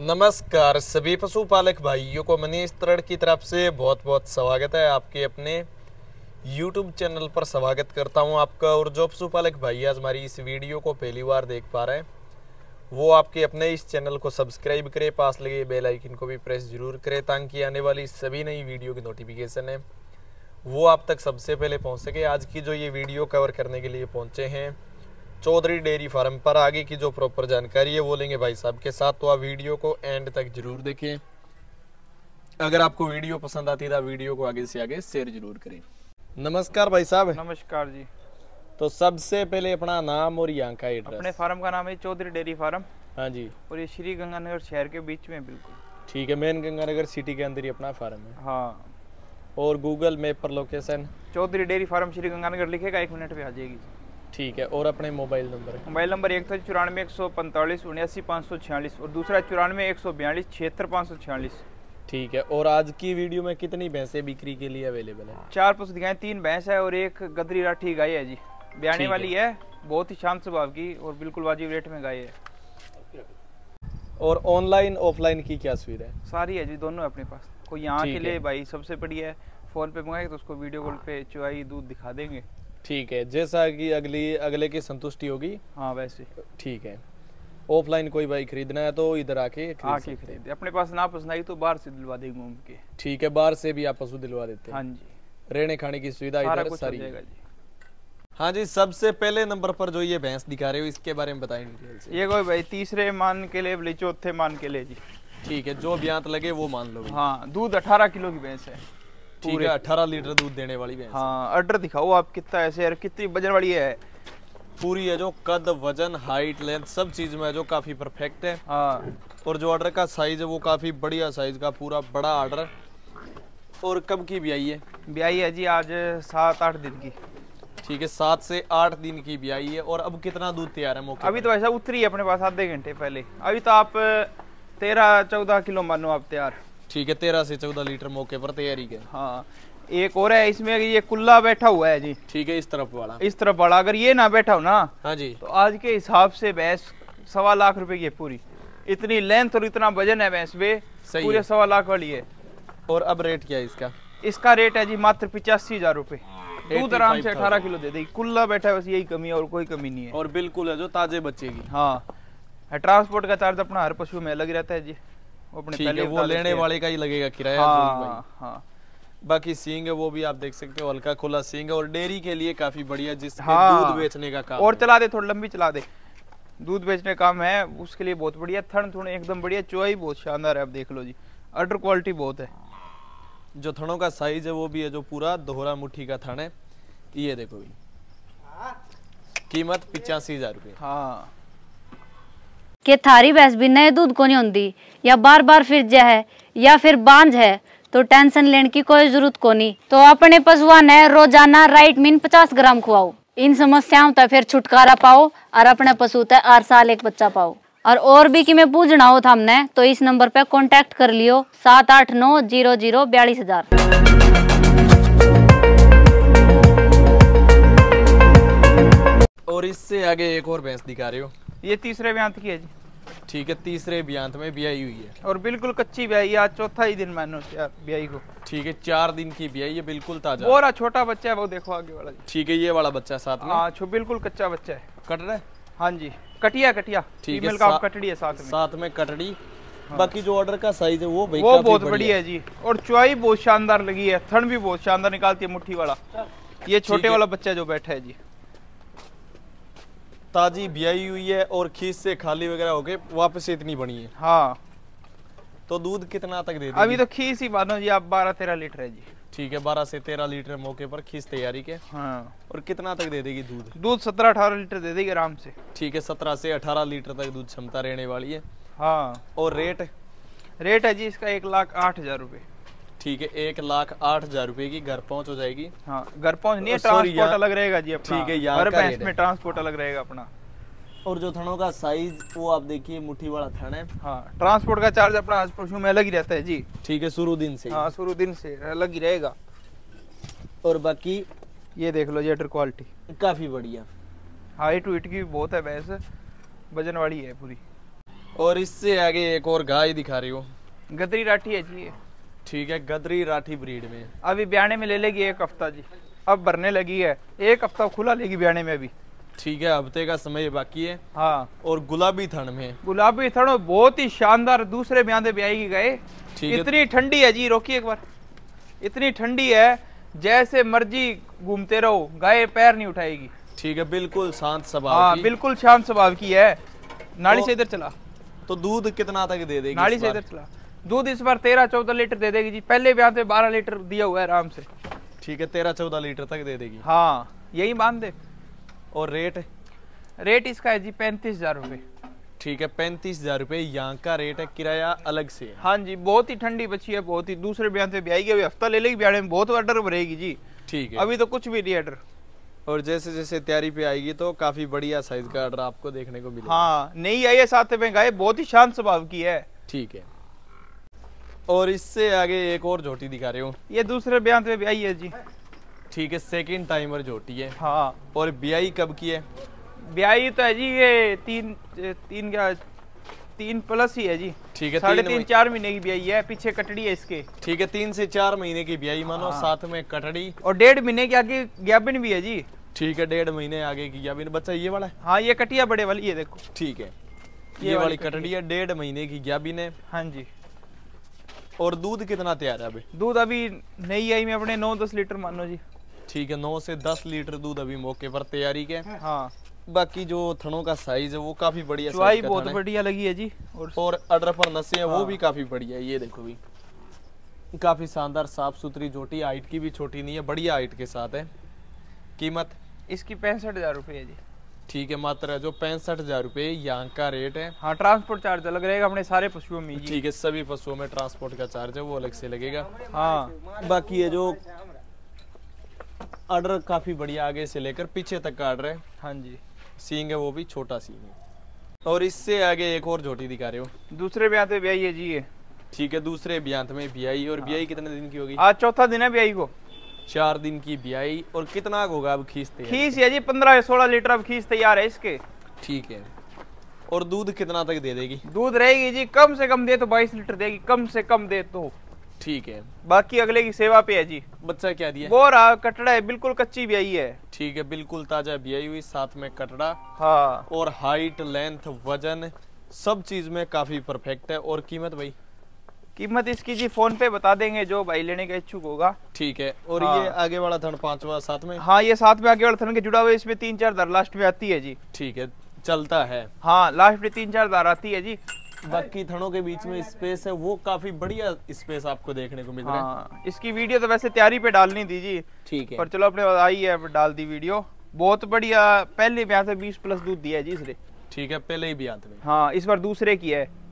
नमस्कार सभी पशुपालक भाइयों को मनीष तरड़ की तरफ से बहुत बहुत स्वागत है आपके अपने यूट्यूब चैनल पर स्वागत करता हूं आपका और जो पशुपालक भाई आज हमारी इस वीडियो को पहली बार देख पा रहे हैं वो आपके अपने इस चैनल को सब्सक्राइब करें पास लगे बेल आइकन को भी प्रेस जरूर करें ताकि आने वाली सभी नई वीडियो की नोटिफिकेशन है वो आप तक सबसे पहले पहुँच सके आज की जो ये वीडियो कवर करने के लिए पहुँचे हैं चौधरी डेयरी फार्म पर आगे की जो प्रॉपर जानकारी है वो लेंगे भाई साहब के साथ तो आप वीडियो को एंड तक जरूर देखें अगर आपको वीडियो पसंद आती है तो वीडियो को आगे से आगे शेयर जरूर करें नमस्कार भाई साहब नमस्कार जी तो सबसे पहले अपना नाम और यहाँ का एड्रेस अपने फार्म का नाम है चौधरी डेयरी फार्म हाँ जी और ये श्री गंगानगर शहर के बीच में बिल्कुल ठीक है मेन गंगानगर सिटी के अंदर ही अपना फार्म है हाँ और गूगल मैप पर location Chaudhary dairy farm Shri Ganganagar लिखेगा एक मिनट पे आ जाएगी ठीक है और अपने मोबाइल नंबर मोबाइल नंबर एक था चौरानवे एक सौ पैंतालीस उन्यासी पाँच सौ छियालीस और दूसरा चौरानवे एक सौ बयालीस छिहत्तर पाँच सौ छियालीस ठीक है और आज की वीडियो में कितनी भैंसें बिक्री के लिए अवेलेबल है चार पशु दिखाएं तीन भैंस है और एक गदरी राठी गाय है जी ब्याने वाली है बहुत ही शांत स्वभाव की और बिल्कुल वाजिब रेट में गाय है और ऑनलाइन ऑफलाइन की क्या सुविधा है सारी है जी दोनों अपने पास कोई यहाँ के लिए भाई सबसे बढ़िया है फोन पे मंगाएंगे तो उसको वीडियो कॉल हाँ। पे चुआई दूध दिखा देंगे ठीक है जैसा कि अगली अगले की संतुष्टि होगी हाँ वैसे ठीक है ऑफलाइन कोई भाई खरीदना है तो इधर आके खरीद आके अपने पास ना पसंद आई तो बाहर से दिलवा दे घूम के ठीक है बाहर से भी आप पशु दिलवा देते हैं हाँ जी रहने खाने की सुविधा इधर सारी हाँ जी सबसे पहले नंबर पर जो ये भैंस दिखा रहे हो इसके बारे में बताएंगे ये कोई भाई तीसरे मान के लिए चौथे मान के लिए जी ठीक है जो ब्यांत लगे वो मान लो हाँ दूध अठारह किलो की भैंस है पूरे अठारह लीटर दूध देने वाली भैंस हाँ अर्डर दिखाओ आप कितना ऐसे यार कितनी वजन वाली है पूरी है जो कद वजन हाइट लेंथ सब चीज में जो काफी परफेक्ट है हाँ और जो ऑर्डर का साइज है वो काफी बढ़िया साइज का पूरा बड़ा ऑर्डर और कब की ब्याई है ब्याई है जी आज सात आठ दिन की ठीक है सात से आठ दिन की ब्याई है और अब कितना दूध तैयार है मौके अभी तो ऐसा उतरी है अपने पास आधे घंटे पहले अभी तो आप तेरह चौदह किलो मानो आप तैयार ठीक है तेरह से चौदह लीटर मौके पर तैयारी के हाँ एक और है इसमें ये कुल्ला बैठा हुआ है जी ठीक है इस तरफ वाला इस तरफ वाला अगर ये ना बैठा हो ना हाँ जी तो आज के हिसाब से भैंस सवा लाख रुपए की है पूरी इतनी लेंथ और इतना वजन है भैंस सही पूरे सवा लाख वाली है और अब रेट क्या है इसका इसका रेट है जी मात्र पिचासी हजार रूपए दूध आराम से अठारह किलो दे देगी कुल्ला बैठा है बस यही कमी है और कोई कमी नहीं है और बिल्कुल है जो ताजे बच्चे की हाँ ट्रांसपोर्ट का चार्ज अपना हर पशु में अलग रहता है जी ठीक है वो लेने वाले का ही लगेगा किराया हाँ, हाँ। बाकी सींग है वो भी आप देख सकते हो हल्का खुला सींग है और डेयरी के लिए काफी बढ़िया जिस हाँ। दूध बेचने का काम और चला दे थोड़ी लंबी चला दे दूध बेचने का काम है उसके लिए बहुत बढ़िया थन थोड़े एकदम बढ़िया चुआई बहुत शानदार है आप देख लो जी अडर क्वालिटी बहुत है जो थनों का साइज है वो भी है जो पूरा दोहरा मुठ्ठी का थन है ये देखो भी हाँ। कीमत पिचासी हजार रुपये हाँ कि थारी भैंस भी नए दूध को नहीं होंगी या बार बार फिर है या फिर बांझ है तो टेंशन लेने की कोई जरूरत को नहीं तो अपने पशुआ ने रोजाना राइट मीन पचास ग्राम खुआओ इन समस्याओं तक फिर छुटकारा पाओ और अपने पशु तक हर साल एक बच्चा पाओ और और भी कि मैं पूछना हो था हमने तो इस नंबर पे कांटेक्ट कर लियो सात आठ नौ जीरो जीरो बयालीस हजार इससे आगे एक और भैंस दिखा रहे हो ये तीसरे ब्यांत की है जी ठीक है तीसरे ब्यांत में ब्याई हुई है और बिल्कुल कच्ची ब्याई आज चौथा ही दिन मैंने ब्याई को ठीक है चार दिन की ब्याई है बिल्कुल ताजा और छोटा बच्चा है वो देखो आगे वाला ठीक है ये वाला बच्चा साथ में हाँ बिल्कुल कच्चा बच्चा है कट रहा है हाँ जी कटिया कटिया ठीक है सा, कटड़ी है साथ में साथ में कटड़ी हाँ। बाकी जो ऑर्डर का साइज है वो वो बहुत बढ़िया है जी और चुआई बहुत शानदार लगी है थन भी बहुत शानदार निकालती है मुट्ठी वाला अच्छा। ये छोटे वाला बच्चा जो बैठा है जी ताजी ब्याई हुई है और खीस से खाली वगैरह होके वापस इतनी बनी है हाँ तो दूध कितना तक दे अभी तो खीस ही बांधो जी आप बारह तेरह लीटर है जी ठीक है बारह से तेरह लीटर मौके पर खीस तैयारी के हाँ और कितना तक दे देगी दूध दूध सत्रह अठारह लीटर दे देगी आराम से ठीक है सत्रह से अठारह लीटर तक दूध क्षमता रहने वाली है हाँ और रेट रेट है जी इसका एक लाख आठ हजार रूपए ठीक है एक लाख आठ हजार रूपए की घर पहुंच हो जाएगी हाँ घर पहुंच नहीं ट्रांसपोर्ट अलग रहेगा जी ठीक है यहाँ में ट्रांसपोर्ट अलग रहेगा अपना और जो थनों का साइज वो आप देखिए मुट्ठी वाला थन है हाँ ट्रांसपोर्ट का चार्ज अपना में अलग ही रहता है जी ठीक है शुरू दिन से हाँ शुरू दिन से अलग ही रहेगा और बाकी ये देख लो जेटर क्वालिटी काफी बढ़िया हाइट वेट की बहुत है भैंस वजन वाली है पूरी और इससे आगे एक और गाय दिखा रही हो गदरी राठी है जी ठीक है गदरी राठी ब्रीड में अभी ब्याने में ले लेगी एक हफ्ता जी अब भरने लगी है एक हफ्ता खुला लेगी ब्याने में अभी ठीक है हफ्ते का समय बाकी है हाँ और गुलाबी थन में गुलाबी थन बहुत ही शानदार दूसरे ब्यादे ब्याएगी गए इतनी ठंडी है जी रोकी एक बार इतनी ठंडी है जैसे मर्जी घूमते रहो गाय पैर नहीं उठाएगी ठीक है बिल्कुल शांत स्वभाव हाँ, की बिल्कुल शांत स्वभाव की है नाली तो, से इधर चला तो दूध कितना तक दे देगी नाली से इधर चला दूध इस बार तेरह चौदह लीटर दे देगी जी पहले ब्याह पे बारह लीटर दिया हुआ है आराम से ठीक है तेरह चौदह लीटर तक दे देगी हाँ यही बांध दे और रेट रेट इसका है जी पैंतीस हजार रुपये ठीक है पैंतीस हजार रुपये यहाँ का रेट है किराया अलग से हाँ जी बहुत ही ठंडी बची है बहुत ही दूसरे ब्याह से ब्याह अभी हफ्ता ले लेगी ब्याह में बहुत ऑर्डर भरेगी जी ठीक है अभी तो कुछ भी नहीं ऑर्डर और जैसे जैसे तैयारी पे आएगी तो काफी बढ़िया साइज का ऑर्डर आपको देखने को मिलेगा हाँ नहीं आई है साथ में गाय बहुत ही शांत स्वभाव की है ठीक है और इससे आगे एक और झोटी दिखा रहे हो ये दूसरे ब्याह पे ब्याई है जी ठीक है सेकंड टाइमर झोटी है हाँ और ब्याई कब की है ब्याई तो है जी ये तीन तीन क्या तीन प्लस ही है जी ठीक है साढ़े तीन, तीन चार महीने की ब्याई है पीछे कटड़ी है इसके ठीक है तीन से चार महीने की ब्याई मानो हाँ। साथ में कटड़ी और डेढ़ महीने की आगे गैबिन भी है जी ठीक है डेढ़ महीने आगे की गैबिन बच्चा ये वाला है हाँ ये कटिया बड़े वाली है देखो ठीक है ये, वाली कटड़ी है डेढ़ महीने की ग्याबिन है हाँ जी और दूध कितना तैयार है अभी दूध अभी नहीं आई मैं अपने नौ दस लीटर मानो जी ठीक है नौ से दस लीटर दूध अभी मौके पर तैयारी के हाँ बाकी जो थनों का साइज है वो काफी बढ़िया चुवाई बहुत बढ़िया लगी है जी और और अडर पर नसें हाँ। वो भी काफी बढ़िया है ये देखो भी काफी शानदार साफ सुथरी जोटी हाइट की भी छोटी नहीं है बढ़िया हाइट के साथ है कीमत इसकी पैंसठ हजार रुपये जी ठीक है मात्र जो पैंसठ हजार रूपए यहाँ का रेट है हाँ ट्रांसपोर्ट चार्ज अलग रहेगा अपने सारे पशुओं में ठीक है सभी पशुओं में ट्रांसपोर्ट का चार्ज है वो अलग से लगेगा हाँ बाकी है जो ऑर्डर काफी बढ़िया आगे से लेकर पीछे तक का ऑर्डर है हाँ जी सींग है वो भी छोटा सींग है और इससे आगे एक और झोटी दिखा रहे हो दूसरे ब्याह पे ब्याई है जी ये ठीक है दूसरे ब्यांत में ब्याई और हाँ। ब्याई कितने दिन की होगी आज चौथा दिन है ब्याई को चार दिन की ब्याई और कितना होगा अब खींचते तैयार खींच है जी पंद्रह सोलह लीटर अब खींच तैयार है इसके ठीक है और दूध कितना तक दे देगी दूध रहेगी जी कम से कम दे तो बाईस लीटर देगी कम से कम दे तो ठीक है बाकी अगले की सेवा पे है जी बच्चा क्या दिया वो रहा कटड़ा है बिल्कुल कच्ची ब्याई है ठीक है बिल्कुल ताजा ब्याई हुई साथ में कटड़ा हाँ और हाइट लेंथ वजन सब चीज में काफी परफेक्ट है और कीमत भाई कीमत इसकी जी फोन पे बता देंगे जो भाई लेने का इच्छुक होगा ठीक है और हाँ।, हाँ। ये आगे वाला थन पांचवा साथ में हाँ ये साथ में आगे वाला थन के जुड़ा हुआ इसमें तीन चार दर लास्ट में आती है जी ठीक है चलता है हाँ लास्ट में तीन चार दर आती है जी बाकी थनों के बीच में स्पेस है वो काफी बढ़िया स्पेस आपको देखने को मिल रहा है हाँ, इसकी वीडियो तो वैसे तैयारी पे डालनी थी जी ठीक है पर चलो अपने आई है डाल दी वीडियो बहुत बढ़िया पहले ब्याह से बीस प्लस दूध दिया है जी इसने ठीक है पहले ही आते हाँ इस बार दूसरे की है